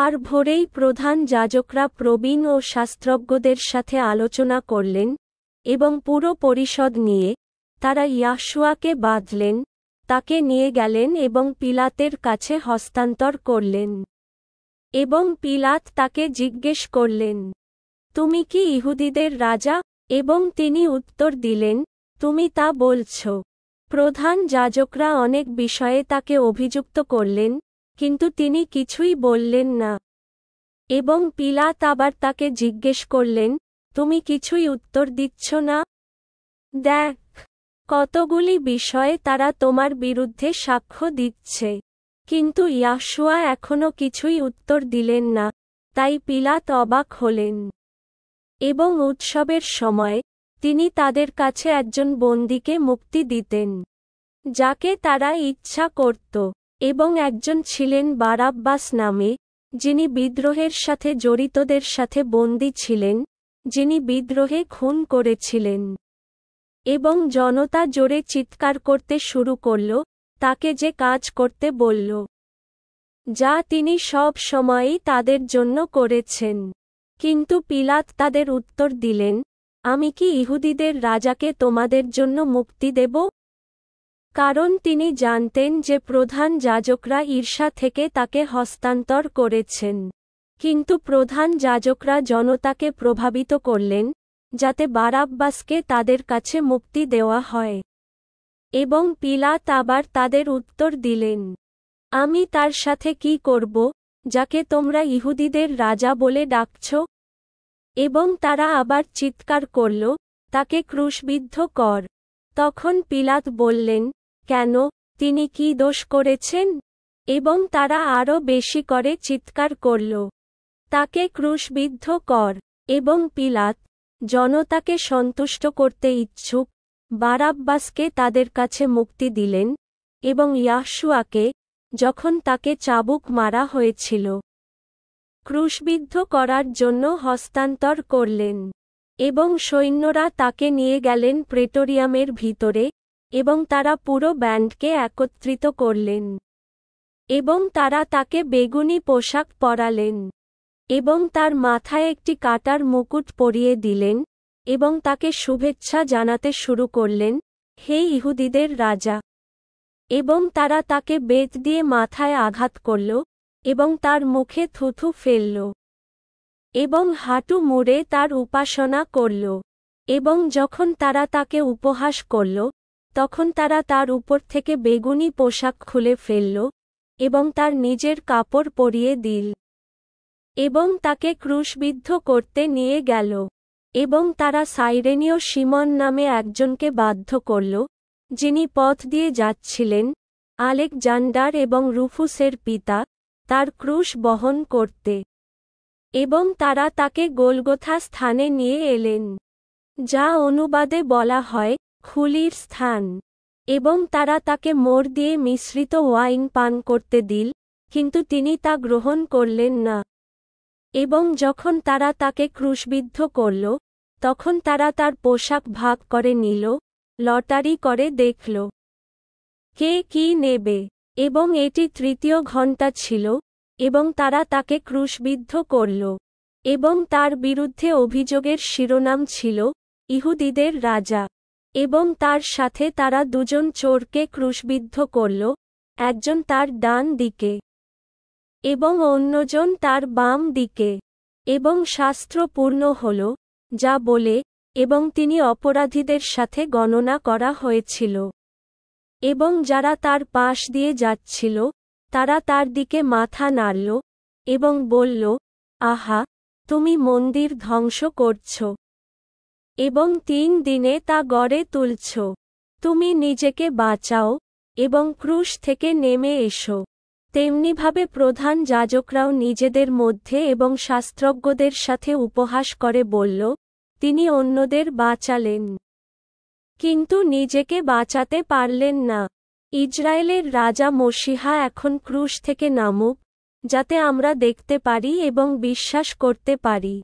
আর ভোরেই প্রধান যাজকরা প্রবীণ ও শাস্ত্রজ্ঞদের সাথে আলোচনা করলেন এবং পুরো পরিষদ নিয়ে তারা ইয়াসুয়াকে বাঁধলেন তাকে নিয়ে গেলেন এবং পিলাতের কাছে হস্তান্তর করলেন এবং পিলাত তাকে জিজ্ঞেস করলেন তুমি কি ইহুদিদের রাজা এবং তিনি উত্তর দিলেন তুমি তা বলছ প্রধান যাজকরা অনেক বিষয়ে তাকে অভিযুক্ত করলেন কিন্তু তিনি কিছুই বললেন না এবং পিলাত আবার তাকে জিজ্ঞেস করলেন তুমি কিছুই উত্তর দিচ্ছ না দেখ কতগুলি বিষয়ে তারা তোমার বিরুদ্ধে সাক্ষ্য দিচ্ছে কিন্তু ইয়াসুয়া এখনও কিছুই উত্তর দিলেন না তাই পিলাত অবাক হলেন এবং উৎসবের সময় তিনি তাদের কাছে একজন বন্দীকে মুক্তি দিতেন যাকে তারা ইচ্ছা করত এবং একজন ছিলেন বারাব্বাস নামে যিনি বিদ্রোহের সাথে জড়িতদের সাথে বন্দী ছিলেন যিনি বিদ্রোহে খুন করেছিলেন এবং জনতা জোরে চিৎকার করতে শুরু করল তাকে যে কাজ করতে বলল যা তিনি সব সময়ই তাদের জন্য করেছেন কিন্তু পিলাত তাদের উত্তর দিলেন আমি কি ইহুদিদের রাজাকে তোমাদের জন্য মুক্তি দেব কারণ তিনি জানতেন যে প্রধান যাজকরা ঈর্ষা থেকে তাকে হস্তান্তর করেছেন কিন্তু প্রধান যাজকরা জনতাকে প্রভাবিত করলেন যাতে বারাব্বাসকে তাদের কাছে মুক্তি দেওয়া হয় এবং পিলাত আবার তাদের উত্তর দিলেন আমি তার সাথে কি করব যাকে তোমরা ইহুদিদের রাজা বলে ডাকছ এবং তারা আবার চিৎকার করল তাকে ক্রুশবিদ্ধ কর তখন পিলাত বললেন কেন তিনি কি দোষ করেছেন এবং তারা আরও বেশি করে চিৎকার করল তাকে ক্রুশবিদ্ধ কর এবং পিলাত জনতাকে সন্তুষ্ট করতে ইচ্ছুক বারাব্বাসকে তাদের কাছে মুক্তি দিলেন এবং ইয়াসুয়াকে যখন তাকে চাবুক মারা হয়েছিল ক্রুশবিদ্ধ করার জন্য হস্তান্তর করলেন এবং সৈন্যরা তাকে নিয়ে গেলেন প্রেটোরিয়ামের ভিতরে এবং তারা পুরো ব্যান্ডকে একত্রিত করলেন এবং তারা তাকে বেগুনি পোশাক পরালেন এবং তার মাথায় একটি কাটার মুকুট পরিয়ে দিলেন এবং তাকে শুভেচ্ছা জানাতে শুরু করলেন হে ইহুদিদের রাজা এবং তারা তাকে বেত দিয়ে মাথায় আঘাত করল এবং তার মুখে থুথু ফেলল এবং হাঁটু মুড়ে তার উপাসনা করল এবং যখন তারা তাকে উপহাস করল তখন তারা তার উপর থেকে বেগুনি পোশাক খুলে ফেলল এবং তার নিজের কাপড় পরিয়ে দিল এবং তাকে ক্রুশবিদ্ধ করতে নিয়ে গেল এবং তারা সাইরেনীয় সিমন নামে একজনকে বাধ্য করল যিনি পথ দিয়ে যাচ্ছিলেন আলেকজান্ডার এবং রুফুসের পিতা তার ক্রুশ বহন করতে এবং তারা তাকে গোলগোথা স্থানে নিয়ে এলেন যা অনুবাদে বলা হয় খুলির স্থান এবং তারা তাকে মোর দিয়ে মিশ্রিত ওয়াইন পান করতে দিল কিন্তু তিনি তা গ্রহণ করলেন না এবং যখন তারা তাকে ক্রুশবিদ্ধ করল তখন তারা তার পোশাক ভাগ করে নিল লটারি করে দেখল কে কি নেবে এবং এটি তৃতীয় ঘণ্টা ছিল এবং তারা তাকে ক্রুশবিদ্ধ করল এবং তার বিরুদ্ধে অভিযোগের শিরোনাম ছিল ইহুদিদের রাজা এবং তার সাথে তারা দুজন চোরকে ক্রুশবিদ্ধ করল একজন তার ডান দিকে এবং অন্যজন তার বাম দিকে এবং শাস্ত্র পূর্ণ হল যা বলে এবং তিনি অপরাধীদের সাথে গণনা করা হয়েছিল এবং যারা তার পাশ দিয়ে যাচ্ছিল তারা তার দিকে মাথা নাড়ল এবং বলল আহা তুমি মন্দির ধ্বংস করছো এবং তিন দিনে তা গড়ে তুলছ তুমি নিজেকে বাঁচাও এবং ক্রুশ থেকে নেমে এসো তেমনিভাবে প্রধান যাজকরাও নিজেদের মধ্যে এবং শাস্ত্রজ্ঞদের সাথে উপহাস করে বলল তিনি অন্যদের বাঁচালেন কিন্তু নিজেকে বাঁচাতে পারলেন না ইজরায়েলের রাজা মসিহা এখন ক্রুশ থেকে নামুক যাতে আমরা দেখতে পারি এবং বিশ্বাস করতে পারি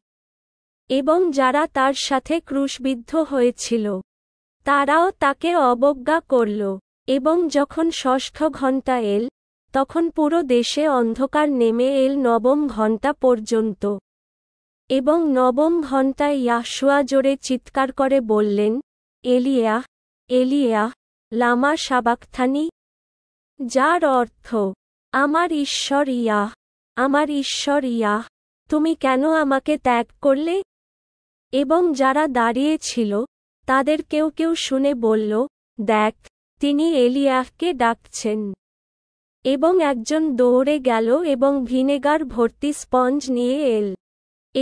এবং যারা তার সাথে ক্রুশবিদ্ধ হয়েছিল তারাও তাকে অবজ্ঞা করল এবং যখন ষষ্ঠ ঘণ্টা এল তখন পুরো দেশে অন্ধকার নেমে এল নবম ঘণ্টা পর্যন্ত এবং নবম ঘণ্টায় ইয়াসুয়া জোরে চিৎকার করে বললেন এলিয়া এলিয়া লামা সাবাকথানি যার অর্থ আমার ঈশ্বর ইয়াহ আমার ঈশ্বর ইয়াহ তুমি কেন আমাকে ত্যাগ করলে এবং যারা দাঁড়িয়ে ছিল তাদের কেউ কেউ শুনে বলল দেখ তিনি এলিয়াহকে ডাকছেন এবং একজন দৌড়ে গেল এবং ভিনেগার ভর্তি স্পঞ্জ নিয়ে এল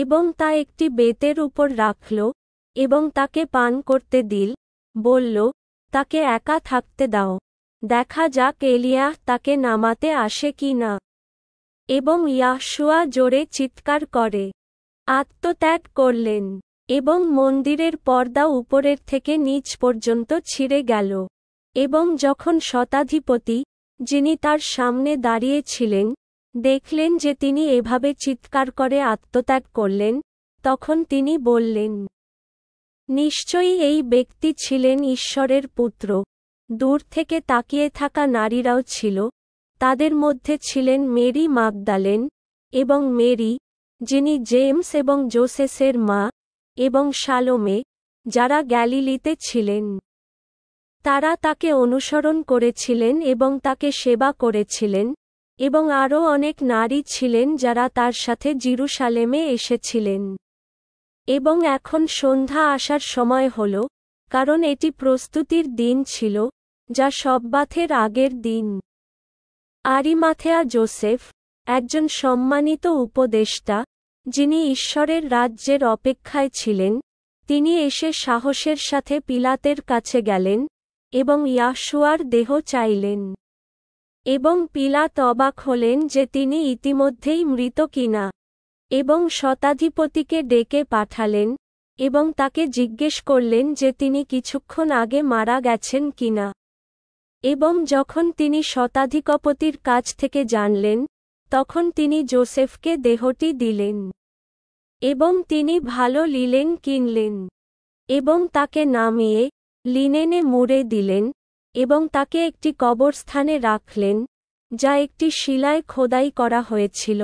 এবং তা একটি বেতের উপর রাখল এবং তাকে পান করতে দিল বলল তাকে একা থাকতে দাও দেখা যাক এলিয়াহ তাকে নামাতে আসে কি না এবং ইয়াশুয়া জোরে চিৎকার করে আত্মত্যাগ করলেন এবং মন্দিরের পর্দা উপরের থেকে নিচ পর্যন্ত ছিঁড়ে গেল এবং যখন শতাধিপতি যিনি তার সামনে দাঁড়িয়েছিলেন দেখলেন যে তিনি এভাবে চিৎকার করে আত্মত্যাগ করলেন তখন তিনি বললেন নিশ্চয়ই এই ব্যক্তি ছিলেন ঈশ্বরের পুত্র দূর থেকে তাকিয়ে থাকা নারীরাও ছিল তাদের মধ্যে ছিলেন মেরি মাগদালেন এবং মেরি যিনি জেমস এবং জোসেসের মা এবং শালোমে যারা গ্যালিলিতে ছিলেন তারা তাকে অনুসরণ করেছিলেন এবং তাকে সেবা করেছিলেন এবং আরও অনেক নারী ছিলেন যারা তার সাথে জিরুসালেমে এসেছিলেন এবং এখন সন্ধ্যা আসার সময় হল কারণ এটি প্রস্তুতির দিন ছিল যা সব্বাথের আগের দিন আরিমাথেয়া জোসেফ একজন সম্মানিত উপদেষ্টা যিনি ঈশ্বরের রাজ্যের অপেক্ষায় ছিলেন তিনি এসে সাহসের সাথে পিলাতের কাছে গেলেন এবং ইয়াশুয়ার দেহ চাইলেন এবং পিলাত অবাক হলেন যে তিনি ইতিমধ্যেই মৃত কিনা এবং শতাধিপতিকে ডেকে পাঠালেন এবং তাকে জিজ্ঞেস করলেন যে তিনি কিছুক্ষণ আগে মারা গেছেন কিনা এবং যখন তিনি শতাধিকপতির কাছ থেকে জানলেন তখন তিনি জোসেফকে দেহটি দিলেন এবং তিনি ভালো লিলেন কিনলেন এবং তাকে নামিয়ে লিনেনে মুড়ে দিলেন এবং তাকে একটি কবরস্থানে রাখলেন যা একটি শিলায় খোদাই করা হয়েছিল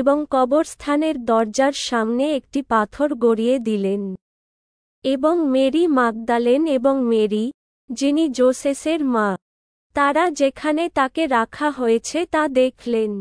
এবং কবরস্থানের দরজার সামনে একটি পাথর গড়িয়ে দিলেন এবং মেরি মাগদালেন এবং মেরি যিনি জোসেসের মা তারা যেখানে তাকে রাখা হয়েছে তা দেখলেন